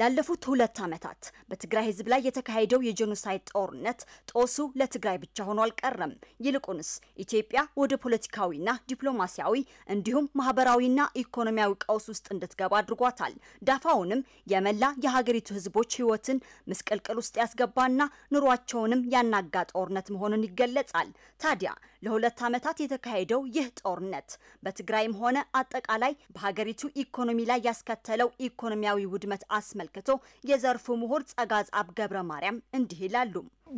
ላለፉት ሁለት ዓመታት በትግራይ ህዝብ ላይ የተካሄደው የጄኖሳይድ ጦርነት ጦሱ ለትግራይ ብቻ ሆኖ አልቀረም። ይልቁንስ ኢትዮጵያ ወደ ፖለቲካዊና ዲፕሎማሲያዊ እንዲሁም ማህበራዊና ኢኮኖሚያዊ ቀውስ ውስጥ እንድትገባ አድርጓታል። ዳፋውንም የመላ የሀገሪቱ ህዝቦች ህይወትን ምስቅልቅል ውስጥ ያስገባና ኑሯቸውንም ያናጋ ጦርነት መሆኑን ይገለጻል። ታዲያ ለሁለት ዓመታት የተካሄደው ይህ ጦርነት በትግራይም ሆነ አጠቃላይ በሀገሪቱ ኢኮኖሚ ላይ ያስከተለው ኢኮኖሚያዊ ውድመት አስመልክ አስመልክቶ የዘርፉ ምሁር ጸጋዝ አብ ገብረ ማርያም እንዲህ ይላሉ።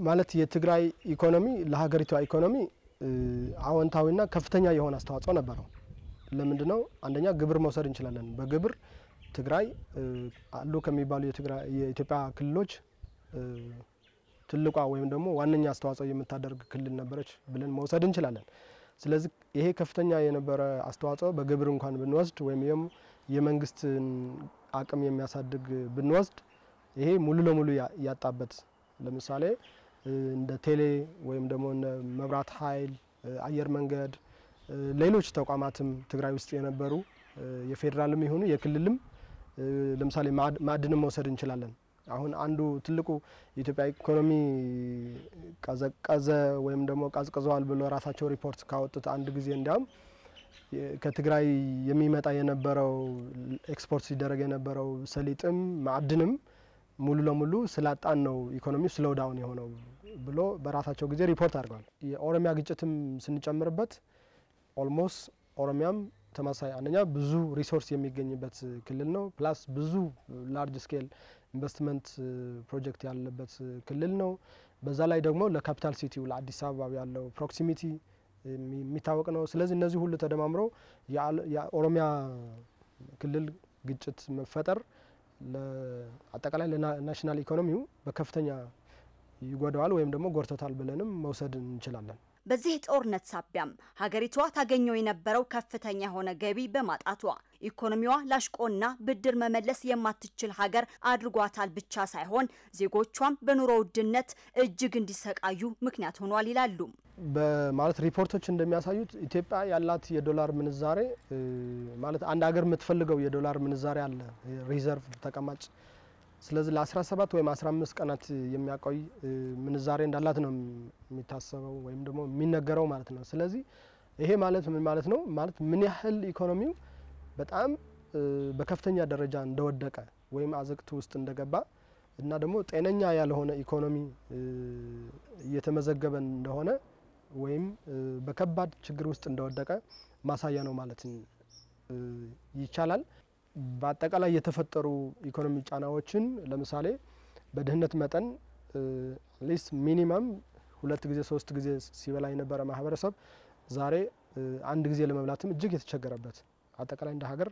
ማለት የትግራይ ኢኮኖሚ ለሀገሪቷ ኢኮኖሚ አዎንታዊና ከፍተኛ የሆነ አስተዋጽኦ ነበረው። ለምንድ ነው? አንደኛ ግብር መውሰድ እንችላለን። በግብር ትግራይ አሉ ከሚባሉ የኢትዮጵያ ክልሎች ትልቋ ወይም ደግሞ ዋነኛ አስተዋጽኦ የምታደርግ ክልል ነበረች ብለን መውሰድ እንችላለን። ስለዚህ ይሄ ከፍተኛ የነበረ አስተዋጽኦ በግብር እንኳን ብንወስድ ወይም የመንግስትን አቅም የሚያሳድግ ብንወስድ ይሄ ሙሉ ለሙሉ ያጣበት ለምሳሌ እንደ ቴሌ ወይም ደግሞ መብራት ኃይል፣ አየር መንገድ፣ ሌሎች ተቋማትም ትግራይ ውስጥ የነበሩ የፌዴራልም ይሁኑ የክልልም ለምሳሌ ማዕድንም መውሰድ እንችላለን። አሁን አንዱ ትልቁ የኢትዮጵያ ኢኮኖሚ ቀዘቀዘ ወይም ደግሞ ቀዝቅዘዋል ብሎ ራሳቸው ሪፖርት ካወጡት አንድ ጊዜ እንዲያውም ከትግራይ የሚመጣ የነበረው ኤክስፖርት ሲደረግ የነበረው ሰሊጥም ማዕድንም ሙሉ ለሙሉ ስላጣን ነው ኢኮኖሚው ስለው ዳውን የሆነው ብሎ በራሳቸው ጊዜ ሪፖርት አድርገዋል። የኦሮሚያ ግጭትም ስንጨምርበት ኦልሞስት ኦሮሚያም ተመሳሳይ አንደኛ ብዙ ሪሶርስ የሚገኝበት ክልል ነው። ፕላስ ብዙ ላርጅ ስኬል ኢንቨስትመንት ፕሮጀክት ያለበት ክልል ነው። በዛ ላይ ደግሞ ለካፒታል ሲቲው ለአዲስ አበባ ያለው ፕሮክሲሚቲ የሚታወቅ ነው። ስለዚህ እነዚህ ሁሉ ተደማምረው የኦሮሚያ ክልል ግጭት መፈጠር አጠቃላይ ለናሽናል ኢኮኖሚው በከፍተኛ ይጎዳዋል ወይም ደግሞ ጎርተታል ብለንም መውሰድ እንችላለን። በዚህ ጦርነት ሳቢያም ሀገሪቷ ታገኘው የነበረው ከፍተኛ የሆነ ገቢ በማጣቷ ኢኮኖሚዋ ላሽቆና ብድር መመለስ የማትችል ሀገር አድርጓታል ብቻ ሳይሆን ዜጎቿም በኑሮ ውድነት እጅግ እንዲሰቃዩ ምክንያት ሆኗል ይላሉ። ማለት ሪፖርቶች እንደሚያሳዩት ኢትዮጵያ ያላት የዶላር ምንዛሬ ማለት አንድ ሀገር የምትፈልገው የዶላር ምንዛሬ አለ ሪዘርቭ ተቀማጭ። ስለዚህ ለ17 ወይም 15 ቀናት የሚያቆይ ምንዛሬ እንዳላት ነው የሚታሰበው ወይም ደግሞ የሚነገረው ማለት ነው። ስለዚህ ይሄ ማለት ምን ማለት ነው? ማለት ምን ያህል ኢኮኖሚው በጣም በከፍተኛ ደረጃ እንደወደቀ ወይም አዘቅት ውስጥ እንደገባ እና ደግሞ ጤነኛ ያልሆነ ኢኮኖሚ እየተመዘገበ እንደሆነ ወይም በከባድ ችግር ውስጥ እንደወደቀ ማሳያ ነው ማለት ይቻላል። በአጠቃላይ የተፈጠሩ ኢኮኖሚ ጫናዎችን ለምሳሌ በድህነት መጠን ሊስ ሚኒመም ሁለት ጊዜ ሶስት ጊዜ ሲበላ የነበረ ማህበረሰብ ዛሬ አንድ ጊዜ ለመብላትም እጅግ የተቸገረበት አጠቃላይ እንደ ሀገር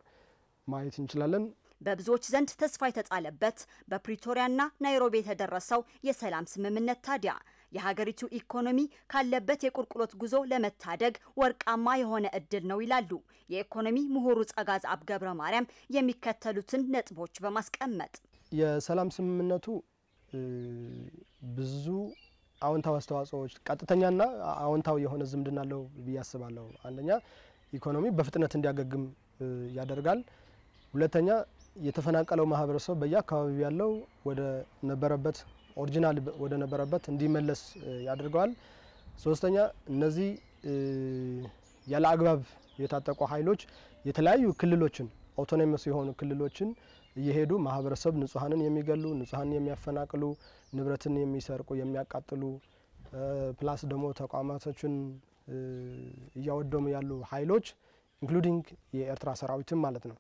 ማየት እንችላለን። በብዙዎች ዘንድ ተስፋ የተጣለበት በፕሪቶሪያና ናይሮቢ የተደረሰው የሰላም ስምምነት ታዲያ የሀገሪቱ ኢኮኖሚ ካለበት የቁልቁሎት ጉዞ ለመታደግ ወርቃማ የሆነ እድል ነው ይላሉ የኢኮኖሚ ምሁሩ አብ ገብረ ማርያም የሚከተሉትን ነጥቦች በማስቀመጥ የሰላም ስምምነቱ ብዙ አዎንታዊ አስተዋጽኦዎች ቀጥተኛና አዎንታዊ የሆነ ዝምድና አለው ብዬ አስባለሁ። አንደኛ ኢኮኖሚ በፍጥነት እንዲያገግም ያደርጋል። ሁለተኛ የተፈናቀለው ማህበረሰብ በየአካባቢው ያለው ወደ ነበረበት ኦሪጂናል ወደ ነበረበት እንዲመለስ ያደርገዋል። ሶስተኛ እነዚህ ያለ አግባብ የታጠቁ ኃይሎች የተለያዩ ክልሎችን አውቶኖመስ የሆኑ ክልሎችን እየሄዱ ማህበረሰብ ንጹሐንን የሚገሉ ንጹሐንን የሚያፈናቅሉ ንብረትን የሚሰርቁ የሚያቃጥሉ ፕላስ ደግሞ ተቋማቶችን እያወደሙ ያሉ ኃይሎች ኢንክሉዲንግ የኤርትራ ሰራዊትም ማለት ነው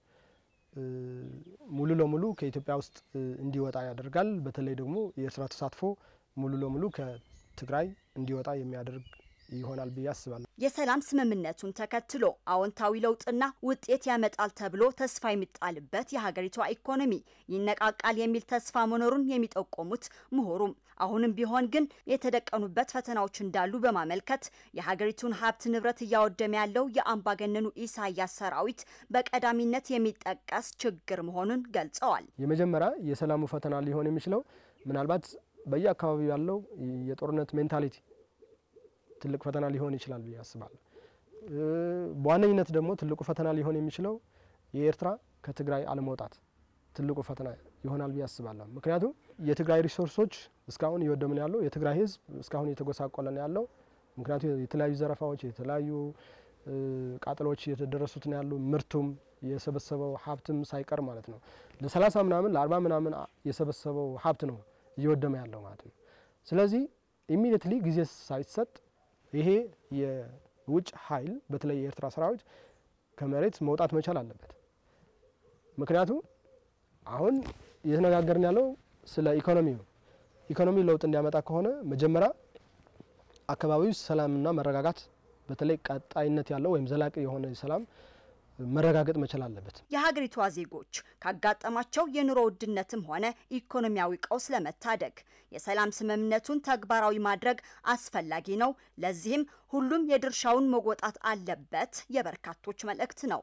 ሙሉ ለሙሉ ከኢትዮጵያ ውስጥ እንዲወጣ ያደርጋል። በተለይ ደግሞ የስራ ተሳትፎ ሙሉ ለሙሉ ከትግራይ እንዲወጣ የሚያደርግ ይሆናል ብዬ አስባለሁ። የሰላም ስምምነቱን ተከትሎ አዎንታዊ ለውጥና ውጤት ያመጣል ተብሎ ተስፋ የሚጣልበት የሀገሪቷ ኢኮኖሚ ይነቃቃል የሚል ተስፋ መኖሩን የሚጠቆሙት ምሁሩም አሁንም ቢሆን ግን የተደቀኑበት ፈተናዎች እንዳሉ በማመልከት የሀገሪቱን ሀብት ንብረት እያወደመ ያለው የአምባገነኑ ኢሳያስ ሰራዊት በቀዳሚነት የሚጠቀስ ችግር መሆኑን ገልጸዋል። የመጀመሪያ የሰላሙ ፈተና ሊሆን የሚችለው ምናልባት በየአካባቢው ያለው የጦርነት ሜንታሊቲ ትልቅ ፈተና ሊሆን ይችላል ብዬ አስባለሁ። በዋነኝነት ደግሞ ትልቁ ፈተና ሊሆን የሚችለው የኤርትራ ከትግራይ አለመውጣት ትልቁ ፈተና ይሆናል ብዬ አስባለሁ። ምክንያቱም የትግራይ ሪሶርሶች እስካሁን እየወደሙ ነው ያለው። የትግራይ ህዝብ እስካሁን እየተጎሳቆለ ነው ያለው። ምክንያቱም የተለያዩ ዘረፋዎች፣ የተለያዩ ቃጠሎዎች እየተደረሱት ነው ያሉ። ምርቱም የሰበሰበው ሀብትም ሳይቀር ማለት ነው ለሰላሳ ምናምን ለአርባ ምናምን የሰበሰበው ሀብት ነው እየወደመ ያለው ማለት ነው። ስለዚህ ኢሚዲየትሊ ጊዜ ሳይሰጥ ይሄ የውጭ ኃይል በተለይ የኤርትራ ሰራዊት ከመሬት መውጣት መቻል አለበት። ምክንያቱም አሁን እየተነጋገርን ያለው ስለ ኢኮኖሚ ነው። ኢኮኖሚ ለውጥ እንዲያመጣ ከሆነ መጀመሪያ አካባቢው ሰላምና መረጋጋት በተለይ ቀጣይነት ያለው ወይም ዘላቂ የሆነ ሰላም መረጋገጥ መቻል አለበት። የሀገሪቷ ዜጎች ካጋጠማቸው የኑሮ ውድነትም ሆነ ኢኮኖሚያዊ ቀውስ ለመታደግ የሰላም ስምምነቱን ተግባራዊ ማድረግ አስፈላጊ ነው። ለዚህም ሁሉም የድርሻውን መወጣት አለበት የበርካቶች መልእክት ነው።